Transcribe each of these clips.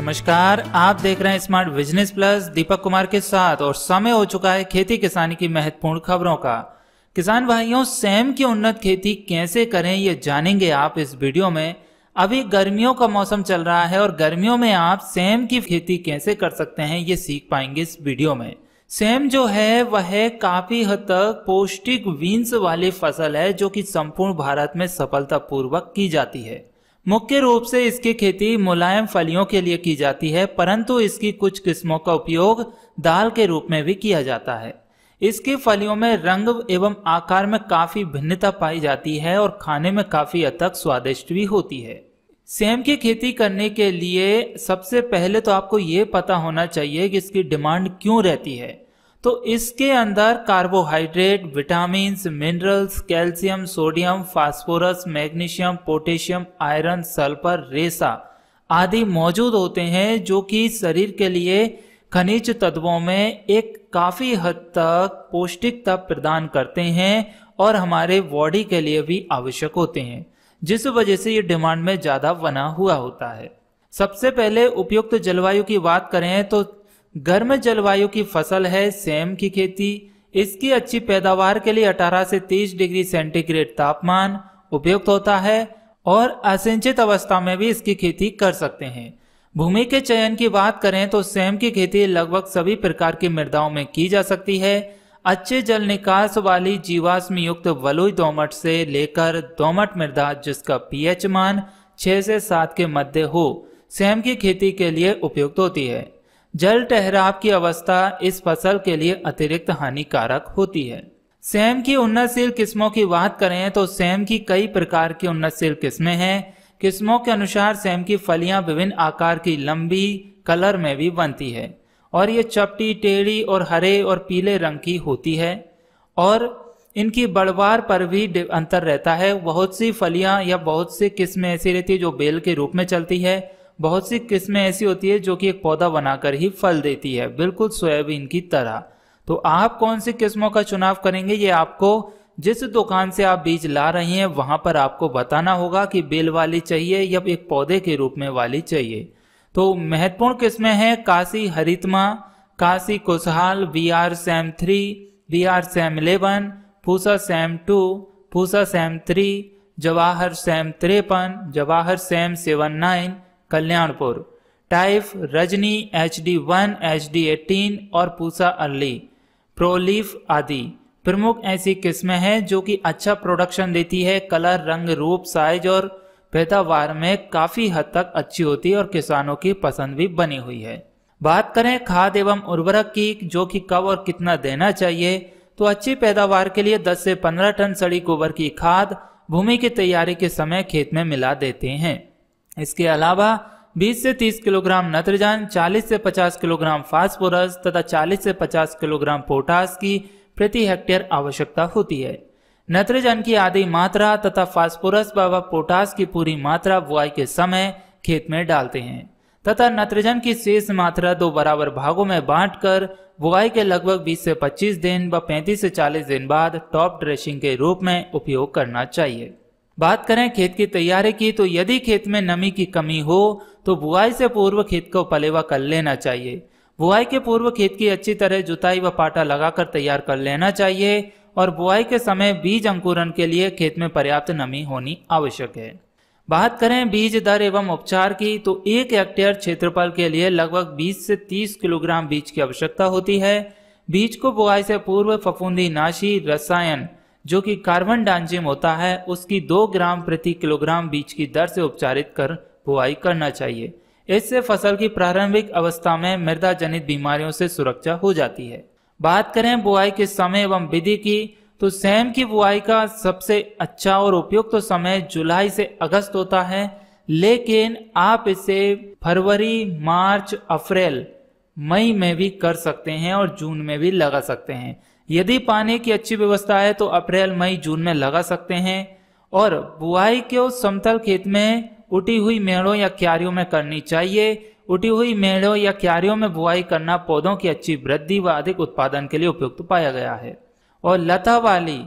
नमस्कार आप देख रहे हैं smart business plus Deepak Kumar के साथ और समय हो चुका है खेती किसानी की महत्वपूर्ण खबरों का किसान भाइयों सेम की उन्नत खेती कैसे करें ये जानेंगे आप इस वीडियो में अभी गर्मियों का मौसम चल रहा है और गर्मियों में आप सेम की खेती कैसे कर सकते हैं ये सीख पाएंगे इस वीडियो में सेम जो है वह काफी हद तक पौष्टिक वींस वाली फसल है जो कि संपूर्ण भारत में सफलतापूर्वक की जाती है मुख्य रूप से इसकी खेती मुलायम फलियों के लिए की जाती है परंतु इसकी कुछ किस्मों का उपयोग दाल के रूप में भी किया जाता है इसकी फलियों में रंग एवं आकार में काफी भिन्नता पाई जाती है और खाने में काफी हद तक स्वादिष्ट भी होती है सेम की खेती करने के लिए सबसे पहले तो आपको ये पता होना चाहिए कि इसकी डिमांड क्यों रहती है तो इसके अंदर carbohydrate vitamin minerals calcium sodium phosphorus magnesium potassium iron sulphur रेसा आदि मौजूद होते हैं जो कि शरीर के लिए खनिज तत्वों में एक काफ़ी हद तक पौष्टिक तत्व प्रदान करते हैं और हमारे बॉडी के लिए भी आवश्यक होते हैं जिस वजह से ये डिमांड में ज़्यादा बना हुआ होता है सबसे पहले उपयुक्त जलवायु की बात करें तो गर्म जलवायु की फसल है सेम की खेती इसकी अच्छी पैदावार के लिए 18 से 30 डिग्री सेंटीग्रेड तापमान उपयुक्त होता है और असिंचित अवस्था में भी इसकी खेती कर सकते हैं भूमि के चयन की बात करें तो सेम की खेती लगभग सभी प्रकार की मृदाओं में की जा सकती है अच्छे जल निकास वाली जीवाश्म युक्त वलुई दोमट से लेकर दोमट मृदा जिसका पीएच मान 6 से 7 के मध्य हो सेम की खेती के लिए उपयुक्त होती है जल ठहराव की अवस्था इस फसल के लिए अतिरिक्त हानिकारक होती है सेम की उन्नतशील किस्मों की बात करें तो सेम की कई प्रकार की उन्नतशील किस्में हैं किस्मों के अनुसार सेम की फलियां विभिन्न आकार की लंबी कलर में भी बनती है और ये चपटी टेढ़ी और हरे और पीले रंग की होती है और इनकी बढ़वार पर भी अंतर रहता है बहुत सी फलियां या बहुत सी किस्में ऐसी रहती है जो बेल के रूप में चलती है बहुत सी किस्में ऐसी होती है जो कि एक पौधा बनाकर ही फल देती है बिल्कुल सोयाबीन की तरह तो आप कौन सी किस्मों का चुनाव करेंगे ये आपको जिस दुकान से आप बीज ला रही हैं वहां पर आपको बताना होगा कि बेल वाली चाहिए या एक पौधे के रूप में वाली चाहिए तो महत्वपूर्ण किस्में हैं काशी हरितमा काशी कुशहाल वी आर सैम थ्री वी आर सैम इलेवन पूसा सैम टू फूसा सैम थ्री जवाहर सैम त्रेपन जवाहर सैम seven nine Kalyanpur type Rajni H D one H D eighteen और पूसा अर्ली प्रोलीफ आदि प्रमुख ऐसी किस्में हैं जो कि अच्छा प्रोडक्शन देती है कलर रंग रूप साइज और पैदावार में काफी हद तक अच्छी होती है और किसानों की पसंद भी बनी हुई है बात करें खाद एवं उर्वरक की जो कि कब और कितना देना चाहिए तो अच्छी पैदावार के लिए 10 से 15 टन सड़ी गोबर की खाद भूमि की तैयारी के समय खेत में मिला देते हैं इसके अलावा 20 से 30 किलोग्राम नत्रजन 40 से 50 किलोग्राम फास्फोरस तथा 40 से 50 किलोग्राम पोटास की प्रति हेक्टेयर आवश्यकता होती है नत्रजन की आधी मात्रा तथा फास्फोरस व पोटास की पूरी मात्रा बुआई के समय खेत में डालते हैं तथा नत्रजन की शेष मात्रा दो बराबर भागों में बांटकर बुआई के लगभग 20 से 25 दिन व 35 से 40 दिन बाद टॉप ड्रेसिंग के रूप में उपयोग करना चाहिए बात करें खेत की तैयारी की तो यदि खेत में नमी की कमी हो तो बुआई से पूर्व खेत को पलेवा कर लेना चाहिए बुआई के पूर्व खेत की अच्छी तरह जुताई व पाटा लगाकर तैयार कर लेना चाहिए और बुआई के समय बीज अंकुरण के लिए खेत में पर्याप्त नमी होनी आवश्यक है बात करें बीज दर एवं उपचार की तो एक हेक्टेयर क्षेत्रफल के लिए लगभग 20 से 30 किलोग्राम बीज की आवश्यकता होती है बीज को बुआई से पूर्व फफूंदी नाशी रसायन जो कि कार्बन डांजिम होता है उसकी दो ग्राम प्रति किलोग्राम बीज की दर से उपचारित कर बुआई करना चाहिए इससे फसल की प्रारंभिक अवस्था में मृदा जनित बीमारियों से सुरक्षा हो जाती है बात करें बुआई के समय एवं विधि की तो सेम की बुआई का सबसे अच्छा और उपयुक्त तो समय जुलाई से अगस्त होता है लेकिन आप इसे फरवरी मार्च अप्रैल मई में भी कर सकते हैं और जून में भी लगा सकते हैं यदि पानी की अच्छी व्यवस्था है तो अप्रैल मई जून में लगा सकते हैं और बुआई को समतल खेत में उठी हुई मेड़ों या क्यारियों में करनी चाहिए उठी हुई मेड़ों या क्यारियों में बुआई करना पौधों की अच्छी वृद्धि व अधिक उत्पादन के लिए उपयुक्त पाया गया है और लता वाली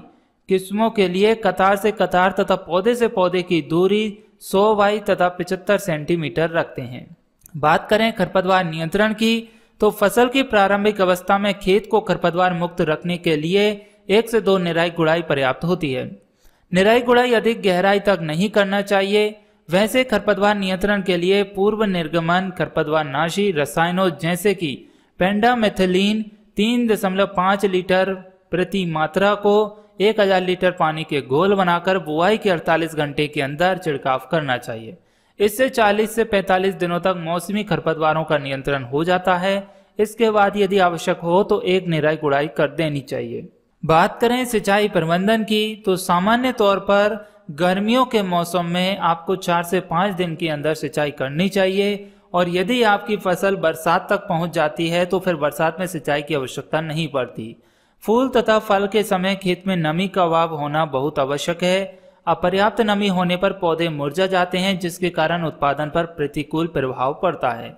किस्मों के लिए कतार से कतार तथा पौधे से पौधे की दूरी 100 बाई तथा 75 सेंटीमीटर रखते हैं बात करें खरपतवार नियंत्रण की तो फसल की प्रारंभिक अवस्था में खेत को खरपतवार मुक्त रखने के लिए एक से दो निराई गुड़ाई पर्याप्त होती है निराई गुड़ाई अधिक गहराई तक नहीं करना चाहिए वैसे खरपतवार नियंत्रण के लिए पूर्व निर्गमन खरपतवार नाशी रसायनों जैसे कि पेंडामेथिलीन पांच लीटर प्रति मात्रा को एक हजार लीटर पानी के घोल बनाकर बुआई के 48 घंटे के अंदर छिड़काव करना चाहिए इससे 40 से 45 दिनों तक मौसमी खरपतवारों का नियंत्रण हो जाता है इसके बाद यदि आवश्यक हो तो एक निराई गुड़ाई कर देनी चाहिए बात करें सिंचाई प्रबंधन की तो सामान्य तौर पर गर्मियों के मौसम में आपको चार से पाँच दिन के अंदर सिंचाई करनी चाहिए और यदि आपकी फसल बरसात तक पहुंच जाती है तो फिर बरसात में सिंचाई की आवश्यकता नहीं पड़ती फूल तथा फल के समय खेत में नमी का अभाव होना बहुत आवश्यक है अपर्याप्त नमी होने पर पौधे मुरझा जाते हैं जिसके कारण उत्पादन पर प्रतिकूल प्रभाव पड़ता है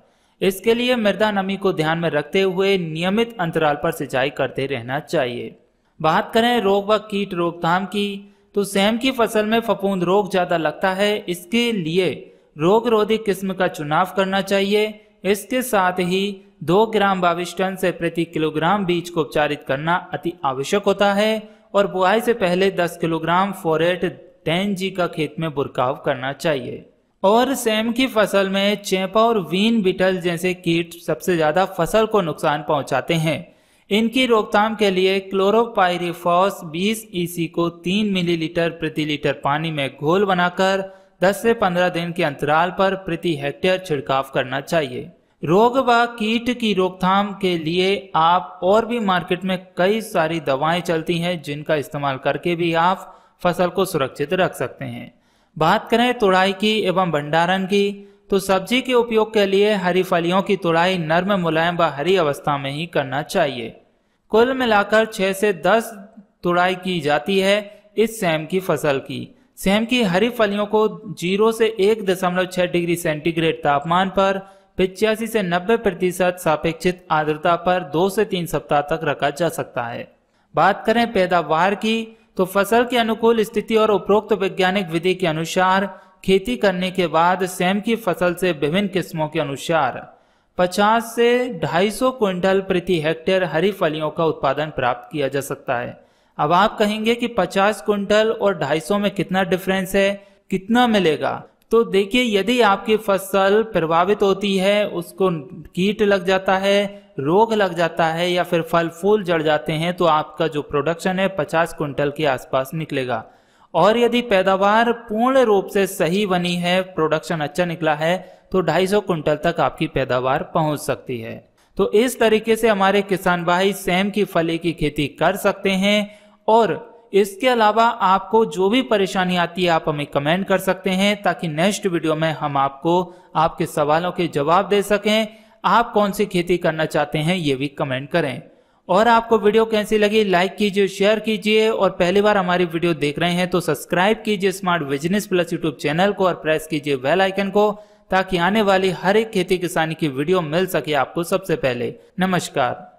इसके लिए मृदा नमी को ध्यान में रखते हुए नियमित अंतराल पर सिंचाई करते रहना चाहिए बात करें रोग व कीट रोकथाम की तो सेम की फसल में फफूंद रोग ज़्यादा लगता है इसके लिए रोग रोधी किस्म का चुनाव करना चाहिए इसके साथ ही दो ग्राम बाविश टन से प्रति किलोग्राम बीज को उपचारित करना अति आवश्यक होता है और बुआई से पहले 10 किलोग्राम फोरेट टेन जी का खेत में बुरकाव करना चाहिए और सेम की फसल में चेपा और वीन बिटल जैसे कीट सबसे ज़्यादा फसल को नुकसान पहुंचाते हैं इनकी रोकथाम के लिए क्लोरोपाइरिफॉस 20 ईसी e को 3 मिलीलीटर प्रति लीटर पानी में घोल बनाकर 10 से 15 दिन के अंतराल पर प्रति हेक्टेयर छिड़काव करना चाहिए रोग व कीट की रोकथाम के लिए आप और भी मार्केट में कई सारी दवाएं चलती हैं जिनका इस्तेमाल करके भी आप फसल को सुरक्षित रख सकते हैं बात करें तुड़ाई की एवं भंडारण की तो सब्जी के उपयोग के लिए हरी फलियों की तुड़ाई नर्म मुलायम व हरी अवस्था में ही करना चाहिए कुल मिलाकर 6 से 10 तुड़ाई की जाती है इस सेम की फसल की सेम की हरी फलियों को जीरो से एक दशमलव डिग्री सेंटीग्रेड तापमान पर पिचासी से नब्बे प्रतिशत सापेक्षित आर्द्रता पर दो से तीन सप्ताह तक रखा जा सकता है बात करें पैदावार की तो फसल के अनुकूल स्थिति और उपरोक्त वैज्ञानिक विधि के अनुसार खेती करने के बाद सेम की फसल से विभिन्न किस्मों के अनुसार 50 से 250 क्विंटल प्रति हेक्टेयर हरी फलियों का उत्पादन प्राप्त किया जा सकता है अब आप कहेंगे कि 50 क्विंटल और 250 में कितना डिफरेंस है कितना मिलेगा तो देखिए यदि आपकी फसल प्रभावित होती है उसको कीट लग जाता है रोग लग जाता है या फिर फल फूल जड़ जाते हैं तो आपका जो प्रोडक्शन है 50 कुंटल के आसपास निकलेगा और यदि पैदावार पूर्ण रूप से सही बनी है प्रोडक्शन अच्छा निकला है तो 250 कुंटल तक आपकी पैदावार पहुंच सकती है तो इस तरीके से हमारे किसान भाई सेम की फली की खेती कर सकते हैं और इसके अलावा आपको जो भी परेशानी आती है आप हमें कमेंट कर सकते हैं ताकि नेक्स्ट वीडियो में हम आपको आपके सवालों के जवाब दे सकें आप कौन सी खेती करना चाहते हैं ये भी कमेंट करें और आपको वीडियो कैसी लगी लाइक कीजिए शेयर कीजिए और पहली बार हमारी वीडियो देख रहे हैं तो सब्सक्राइब कीजिए smart business plus YouTube channel को और प्रेस कीजिए बेल आइकन को ताकि आने वाली हर एक खेती किसानी की वीडियो मिल सके आपको सबसे पहले नमस्कार